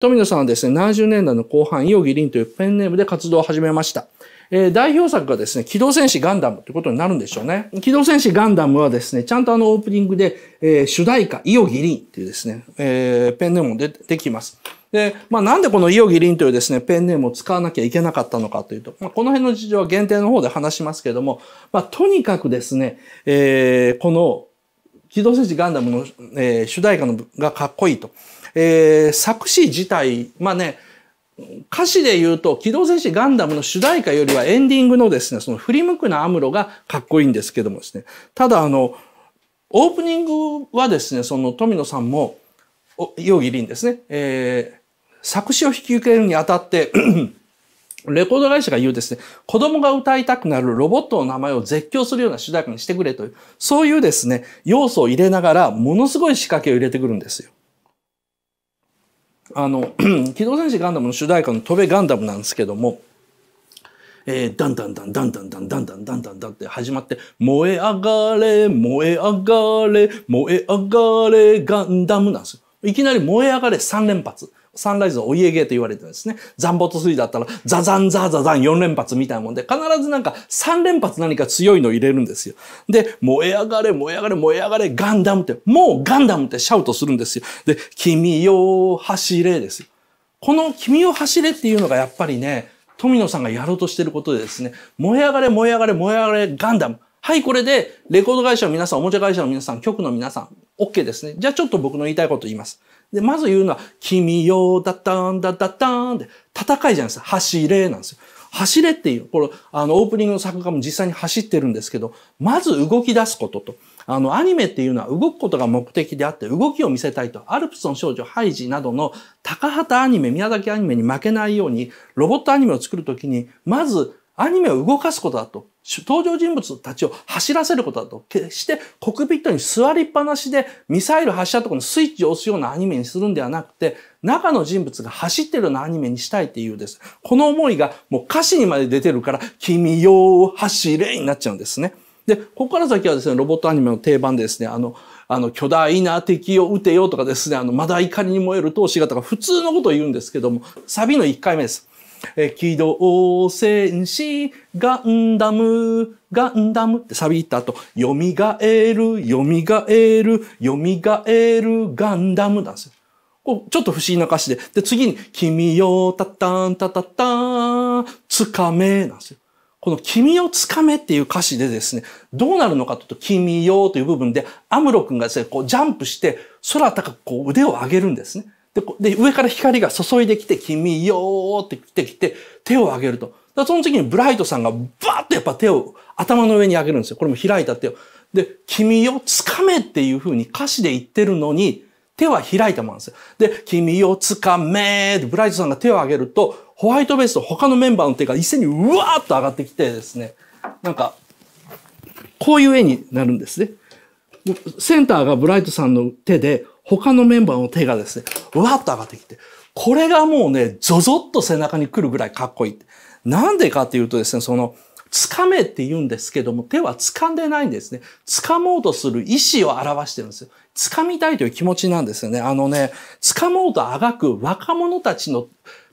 富野さんはですね、70年代の後半、伊予義林というペンネームで活動を始めました。えー、代表作がですね、機動戦士ガンダムということになるんでしょうね。機動戦士ガンダムはですね、ちゃんとあのオープニングで、えー、主題歌、伊予義林っていうですね、えー、ペンネームも出てきます。で、まあなんでこの伊予義林というですね、ペンネームを使わなきゃいけなかったのかというと、まあこの辺の事情は限定の方で話しますけれども、まあとにかくですね、えー、この機動戦士ガンダムの、えー、主題歌のがかっこいいと。えー、作詞自体、まあね、歌詞で言うと、機動戦士ガンダムの主題歌よりはエンディングのですね、その振り向くなアムロがかっこいいんですけどもですね、ただあの、オープニングはですね、その富野さんも、ヨギリンですね、えー、作詞を引き受けるにあたって レコード会社が言うですね、子供が歌いたくなるロボットの名前を絶叫するような主題歌にしてくれという、そういうですね、要素を入れながら、ものすごい仕掛けを入れてくるんですよ。あの、機動戦士ガンダムの主題歌の飛べガンダムなんですけども、えー、ダンダンダンダンダンダンダンダンダンダンダンって始まって、燃え上がれ、燃え上がれ、燃え上がれ、ガンダムなんですよ。いきなり燃え上がれ3連発。サンライズのお家芸と言われてるんですね。ザンボトスリーだったら、ザザンザザザン4連発みたいなもんで、必ずなんか3連発何か強いの入れるんですよ。で、燃え上がれ、燃え上がれ、燃え上がれ、ガンダムって、もうガンダムってシャウトするんですよ。で、君よ走れですよ。この君を走れっていうのがやっぱりね、富野さんがやろうとしてることでですね、燃え上がれ、燃え上がれ、燃え上がれ、ガンダム。はい、これで、レコード会社の皆さん、おもちゃ会社の皆さん、局の皆さん、OK ですね。じゃあちょっと僕の言いたいこと言います。で、まず言うのは、君よ、だったんだ、だったんで、戦いじゃないですか。走れなんですよ。走れっていう、これ、あの、オープニングの作画も実際に走ってるんですけど、まず動き出すことと。あの、アニメっていうのは動くことが目的であって、動きを見せたいと。アルプスの少女ハイジなどの高畑アニメ、宮崎アニメに負けないように、ロボットアニメを作るときに、まずアニメを動かすことだと。登場人物たちを走らせることだと、決してコクピットに座りっぱなしでミサイル発射とかのスイッチを押すようなアニメにするんではなくて、中の人物が走ってるようなアニメにしたいっていうです。この思いがもう歌詞にまで出てるから、君よ走れになっちゃうんですね。で、ここから先はですね、ロボットアニメの定番でですね、あの、あの、巨大な敵を撃てよとかですね、あの、まだ怒りに燃える闘志がとか、普通のことを言うんですけども、サビの1回目です。え機動戦士、ガンダム、ガンダムってサビった後、蘇る、蘇る、蘇る、ガンダムなんですよ。こう、ちょっと不思議な歌詞で。で、次に、君よ、たたん、たたたん、つかめ、なんですよ。この君をつかめっていう歌詞でですね、どうなるのかというと、君よという部分で、アムロ君がですね、こうジャンプして、空高くこう腕を上げるんですね。で、で上から光が注いできて、君よーって来てきて、手を上げると。だその時にブライトさんがバーッとやっぱ手を頭の上に上げるんですよ。これも開いた手を。で、君よ、つかめっていう風に歌詞で言ってるのに、手は開いたままですよ。で、君をつかめーブライトさんが手を上げると、ホワイトベースと他のメンバーの手が一斉にうわーっと上がってきてですね、なんか、こういう絵になるんですね。センターがブライトさんの手で、他のメンバーの手がですね、わっと上がってきて、これがもうね、ゾゾッと背中に来るぐらいかっこいい。なんでかっていうとですね、その、掴めって言うんですけども、手は掴んでないんですね。掴もうとする意志を表してるんですよ。掴みたいという気持ちなんですよね。あのね、掴もうとあがく若者たちの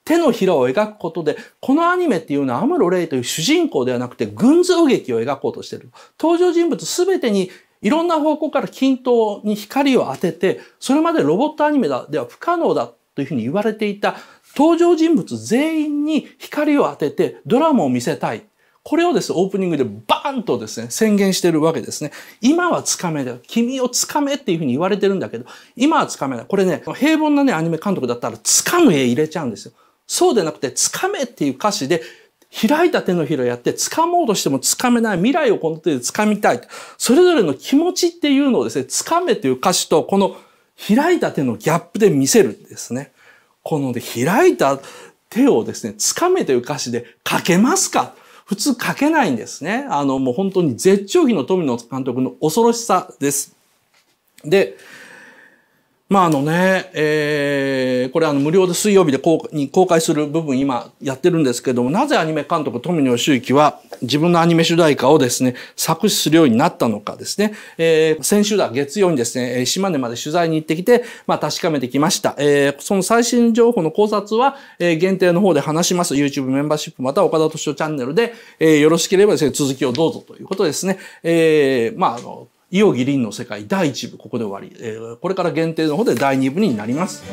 手のひらを描くことで、このアニメっていうのはアムロレイという主人公ではなくて群像劇を描こうとしてる。登場人物すべてにいろんな方向から均等に光を当てて、それまでロボットアニメでは不可能だというふうに言われていた登場人物全員に光を当ててドラマを見せたい。これをですね、オープニングでバーンとですね、宣言してるわけですね。今はつかめだよ。君をつかめっていうふうに言われてるんだけど、今はつかめない。これね、平凡なね、アニメ監督だったら、つかむ絵入れちゃうんですよ。そうでなくて、つかめっていう歌詞で、開いた手のひらやって掴もうとしても掴めない未来をこの手で掴みたい。それぞれの気持ちっていうのをですね、掴めという歌詞とこの開いた手のギャップで見せるんですね。こので開いた手をですね、掴めという歌詞で書けますか普通書けないんですね。あのもう本当に絶頂期の富野監督の恐ろしさです。で、まああのね、えー、これあの無料で水曜日で公に公開する部分今やってるんですけども、なぜアニメ監督富野義行は自分のアニメ主題歌をですね、作詞するようになったのかですね、えー、先週だ、月曜にですね、島根まで取材に行ってきて、まあ確かめてきました。えー、その最新情報の考察は、えー、限定の方で話します。YouTube メンバーシップまた岡田敏夫チャンネルで、えー、よろしければですね、続きをどうぞということですね。えー、まああの、伊予義林の世界第1部、ここで終わり、えー、これから限定の方で第2部になります。